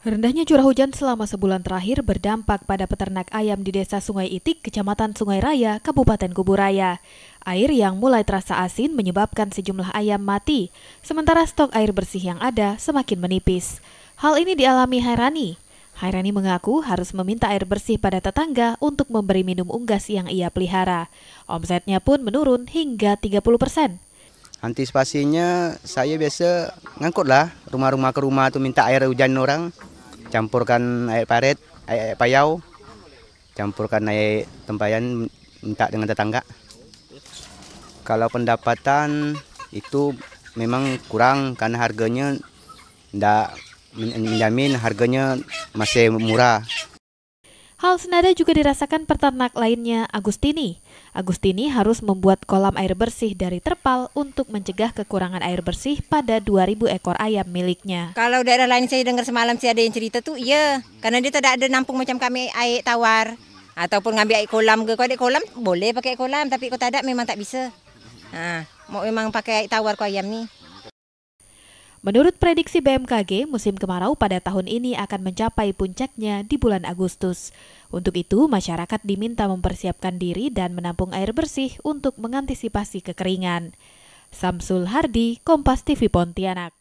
Rendahnya curah hujan selama sebulan terakhir berdampak pada peternak ayam di Desa Sungai Itik, Kecamatan Sungai Raya, Kabupaten Kuburaya. Air yang mulai terasa asin menyebabkan sejumlah ayam mati, sementara stok air bersih yang ada semakin menipis. Hal ini dialami Hairani. Hairani mengaku harus meminta air bersih pada tetangga untuk memberi minum unggas yang ia pelihara. Omsetnya pun menurun hingga 30 persen. Antisipasinya saya biasa ngangkut lah rumah-rumah ke rumah tuh minta air hujan orang, campurkan air paret, air, air payau, campurkan air tempayan minta dengan tetangga. Kalau pendapatan itu memang kurang karena harganya tidak menjamin harganya masih murah Hal senada juga dirasakan peternak lainnya, Agustini. Agustini harus membuat kolam air bersih dari terpal untuk mencegah kekurangan air bersih pada 2000 ekor ayam miliknya. Kalau daerah lain saya dengar semalam sih ada yang cerita tuh iya, karena dia tidak ada nampung macam kami air tawar ataupun ngambil air kolam ke. kode ada kolam boleh pakai kolam, tapi kalau tidak memang tak bisa. Nah, mau memang pakai air tawar ke ayam nih. Menurut prediksi BMKG, musim kemarau pada tahun ini akan mencapai puncaknya di bulan Agustus. Untuk itu, masyarakat diminta mempersiapkan diri dan menampung air bersih untuk mengantisipasi kekeringan. Samsul Hardi, Kompas TV Pontianak.